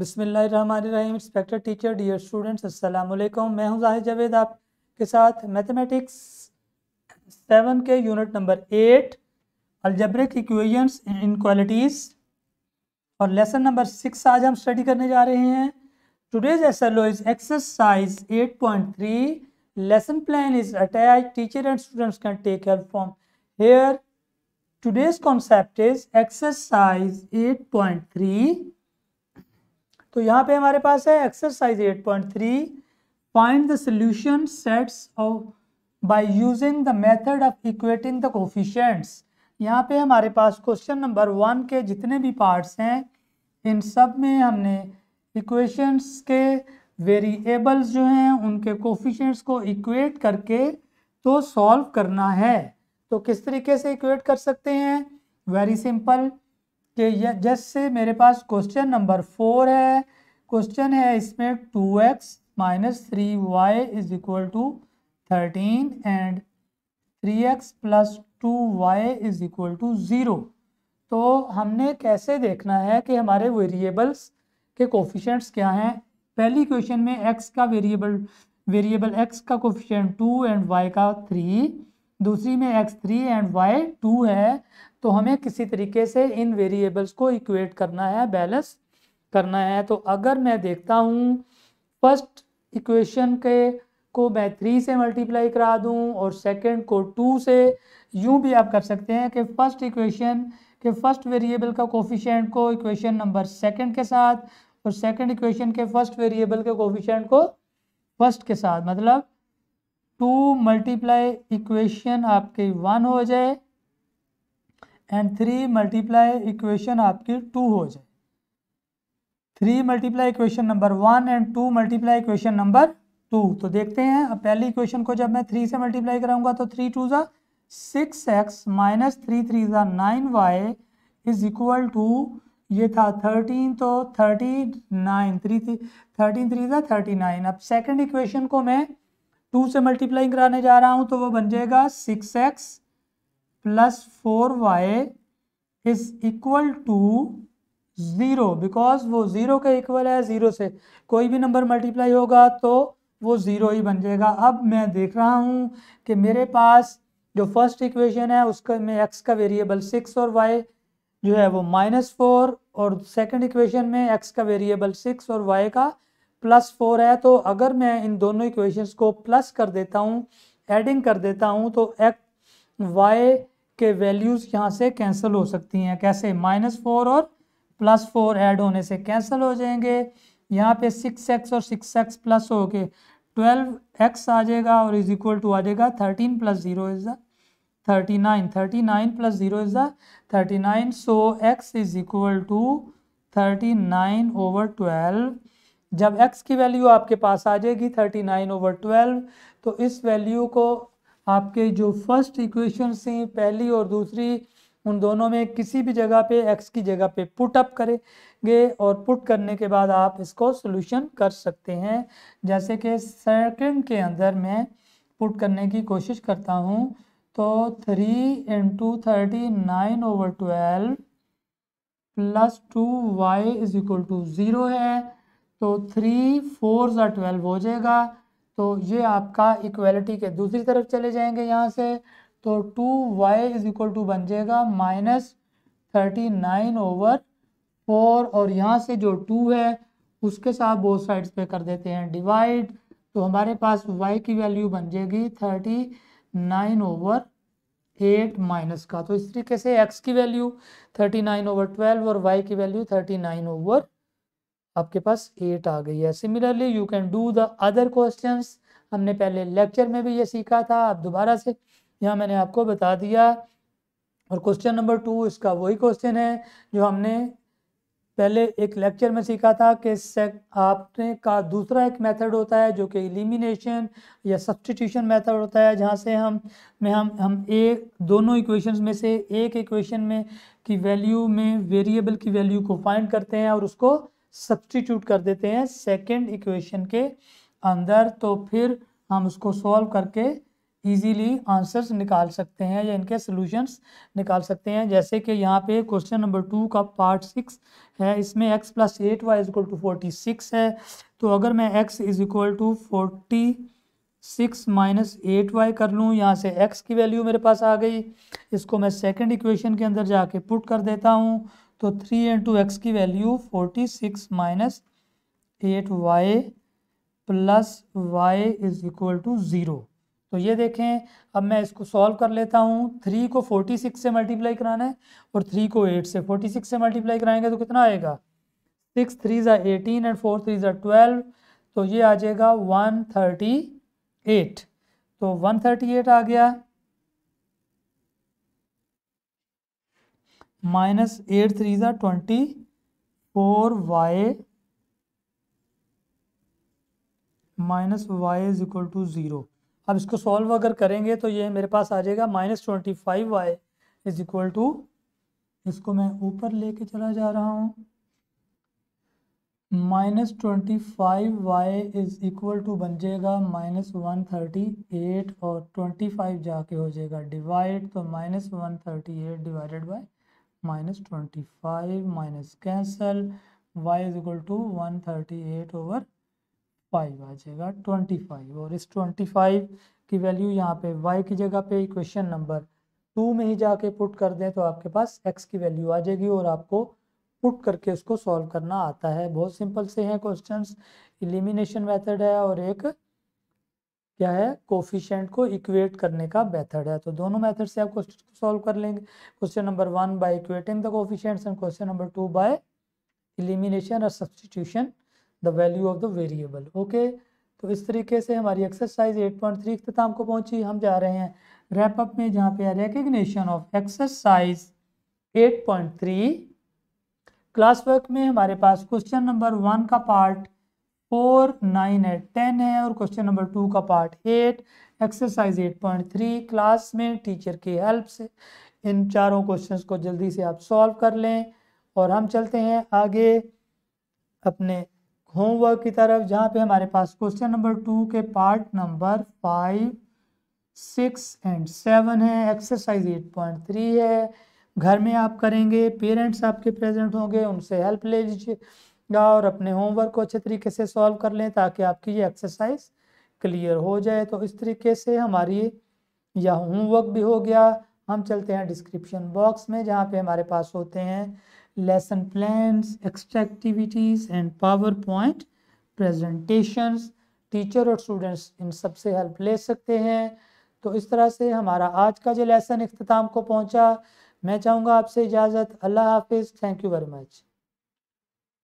बिसमीम inspector teacher dear students अस्सलाम वालेकुम मैं हूं जाहिद जावेद आपके साथ मैथमेटिक्स सेवन के unit number eight algebraic equations and inequalities और लेसन नंबर सिक्स आज हम स्टडी करने जा रहे हैं today's S is exercise eight point three lesson plan is attach teacher and students can take help from here today's concept is exercise eight point three तो यहाँ पे हमारे पास है exercise 8.3 find the solution sets of by using the method of equating the coefficients यहाँ पे हमारे पास क्वेश्चन नंबर वन के जितने भी पार्ट्स हैं इन सब में हमने इक्वेशंस के वेरिएबल्स जो हैं उनके कोफिशेंट्स को इक्वेट करके तो सॉल्व करना है तो किस तरीके से इक्वेट कर सकते हैं वेरी सिंपल कि जैसे मेरे पास क्वेश्चन नंबर फोर है क्वेश्चन है इसमें two X minus three Y is equal to thirteen and three X plus two Y is equal to zero तो हमने कैसे देखना है कि हमारे वेरिएबल्स के कोफिशेंट्स क्या हैं पहली क्वेश्चन में एक्स का वेरिएबल वेरिएबल एक्स का कोफिशेंट टू एंड वाई का थ्री दूसरी में X three and Y two है तो हमें किसी तरीके से इन वेरिएबल्स को इक्वेट करना है बैलेंस करना है तो अगर मैं देखता हूँ फर्स्ट इक्वेशन के को मैं थ्री से मल्टीप्लाई करा दूँ और सेकंड को टू से यूँ भी आप कर सकते हैं कि फर्स्ट इक्वेशन के फर्स्ट वेरिएबल का कोफिशेंट को इक्वेशन नंबर सेकंड के साथ और सेकंड इक्वेशन के फर्स्ट वेरिएबल के कोफिशेंट को फर्स्ट के साथ मतलब टू मल्टीप्लाई इक्वेशन आपके वन हो जाए एंड थ्री मल्टीप्लाई इक्वेशन आपकी टू हो जाए three multiply equation number one and two multiply equation number two तो देखते हैं अब पहली इक्वेशन को जब मैं थ्री से मल्टीप्लाई कराऊंगा तो थ्री टू ज़ा six X minus three three ज़ा nine Y is equal to ये था थर्टीन तो thirty nine three three thirteen three ज़ा थर्टी नाइन अब सेकेंड इक्वेशन को मैं टू से मल्टीप्लाई कराने जा रहा हूँ तो वो बन जाएगा six X plus four Y is equal to zero because वो ज़ीरो के इक्वल है ज़ीरो से कोई भी नंबर मल्टीप्लाई होगा तो वो ज़ीरो ही बन जाएगा अब मैं देख रहा हूँ कि मेरे पास जो फर्स्ट इक्वेशन है उसका में एक्स का वेरिएबल सिक्स और वाई जो है वो माइनस फोर और सेकंड इक्वेशन में एक्स का वेरिएबल सिक्स और वाई का प्लस फोर है तो अगर मैं इन दोनों इक्वेशंस को प्लस कर देता हूँ एडिंग कर देता हूँ तो एक्स वाई के वैल्यूज़ यहाँ से कैंसिल हो सकती हैं कैसे माइनस फोर और प्लस फोर ऐड होने से कैंसिल हो जाएंगे यहाँ पे सिक्स एक्स और सिक्स एक्स प्लस हो के ट्वेल्व एक्स आ जाएगा और इज इक्वल टू आ जाएगा thirteen plus zero is the thirty nine thirty nine plus zero is the thirty nine so X is equal to thirty nine over twelve जब X की value आपके पास आ जाएगी thirty nine over twelve तो इस value को आपके जो फर्स्ट इक्वेशन थी पहली और दूसरी उन दोनों में किसी भी जगह पे एक्स की जगह पे पुट अप करेंगे और पुट करने के बाद आप इसको सोल्यूशन कर सकते हैं जैसे कि सेकंड के अंदर मैं पुट करने की कोशिश करता हूँ तो three into thirty nine over twelve plus two Y is equal to zero है तो थ्री फोर ज़ा ट्वेल्व हो जाएगा तो ये आपका इक्वेलिटी के दूसरी तरफ चले जाएंगे यहाँ से तो two Y is equal to बन जाएगा minus thirty nine over four और यहाँ से जो टू है उसके साथ बोथ साइड्स पे कर देते हैं डिवाइड तो हमारे पास वाई की वैल्यू बन जाएगी thirty nine over eight minus का तो इस तरीके से एक्स की value thirty nine over twelve और वाई की वैल्यू थर्टी नाइन ओवर आपके पास एट आ गई है similarly you can do the other question हमने पहले लेक्चर में भी ये सीखा था आप दोबारा से यहाँ मैंने आपको बता दिया और क्वेश्चन नंबर टू इसका वही क्वेश्चन है जो हमने पहले एक लेक्चर में सीखा था कि आपने का दूसरा एक मेथड होता है जो कि एलिमिनेशन या सब्सटीट्यूशन मेथड होता है जहाँ से हम में हम हम एक दोनों इक्वेशंस में से एक इक्वेशन में की वैल्यू में वेरिएबल की वैल्यू को फाइंड करते हैं और उसको सब्सटीट्यूट कर देते हैं सेकेंड इक्वेशन के अंदर तो फिर हम उसको सॉल्व करके ईजीली आंसर्स निकाल सकते हैं या इनके सॉल्यूशंस निकाल सकते हैं जैसे कि यहाँ पे क्वेश्चन नंबर टू का पार्ट सिक्स है इसमें X plus eight Y is equal to forty six है तो अगर मैं X is equal to forty six minus eight Y कर लूँ यहाँ से एक्स की वैल्यू मेरे पास आ गई इसको मैं सेकेंड इक्वेशन के अंदर जाके पुट कर देता हूँ तो थ्री इंटू एक्स की value forty six minus eight Y plus Y is equal to zero तो ये देखें अब मैं इसको सॉल्व कर लेता हूँ थ्री को फोर्टी सिक्स से मल्टीप्लाई कराना है और थ्री को एट से फोर्टी सिक्स से मल्टीप्लाई कराएंगे तो कितना आएगा सिक्स थ्री ज़ा एटीन एंड फोर थ्री ज़ा ट्वेल्व तो ये आ जाएगा वन थर्टी एट तो वन थर्टी एट आ गया माइनस एट थ्री ज़ा twenty four Y minus Y is equal to zero अब इसको सॉल्व अगर करेंगे तो ये मेरे पास आ जाएगा minus twenty five Y is equal to इसको मैं ऊपर लेके चला जा रहा हूँ minus twenty five Y is equal to बन जाएगा माइनस वन थर्टी एट और ट्वेंटी फाइव जाके हो जाएगा डिवाइड तो minus one thirty eight divided by minus twenty five minus cancel Y is equal to one thirty eight over five आ जाएगा twenty five और इस ट्वेंटी फाइव की वैल्यू यहाँ पे वाई की जगह पे इक्वेशन नंबर टू में ही जाके पुट कर दें तो आपके पास एक्स की वैल्यू आ जाएगी और आपको पुट करके उसको सॉल्व करना आता है बहुत सिंपल से हैं क्वेश्चंस इलिमिनेशन मेथड है और एक क्या है कोफिशेंट को इक्वेट करने का मेथड है तो दोनों मेथड से आप क्वेश्चन को सॉल्व कर लेंगे question number one by equating the coefficients and question number two by elimination और substitution the value of the variable okay तो इस तरीके से हमारी एक्सरसाइज 8.3 पॉइंट थ्री अख्ताम को पहुंची हम जा रहे हैं रैपअप में जहाँ पे recognition of exercise 8.3 class work में हमारे पास क्वेश्चन नंबर वन का part four nine eight ten है और क्वेश्चन नंबर टू का part eight exercise eight point three class में टीचर की हेल्प से इन चारों क्वेश्चंस को जल्दी से आप सॉल्व कर लें और हम चलते हैं आगे अपने होमवर्क की तरफ जहाँ पे हमारे पास क्वेश्चन नंबर टू के part number five six and seven है एक्सरसाइज एट पॉइंट थ्री है घर में आप करेंगे पेरेंट्स आपके प्रेजेंट होंगे उनसे हेल्प ले लीजिए और अपने होमवर्क को अच्छे तरीके से सॉल्व कर लें ताकि आपकी ये एक्सरसाइज क्लियर हो जाए तो इस तरीके से हमारी या होमवर्क भी हो गया हम चलते हैं डिस्क्रिप्शन बॉक्स में जहाँ पे हमारे पास होते हैं lesson plans extra activities and power point presentations teacher और स्टूडेंट्स इन सब से हेल्प ले सकते हैं तो इस तरह से हमारा आज का जो लेसन अख्ताम को पहुँचा मैं चाहूँगा आपसे इजाज़त अल्लाह हाफिज़ थैंक यू वेरी मच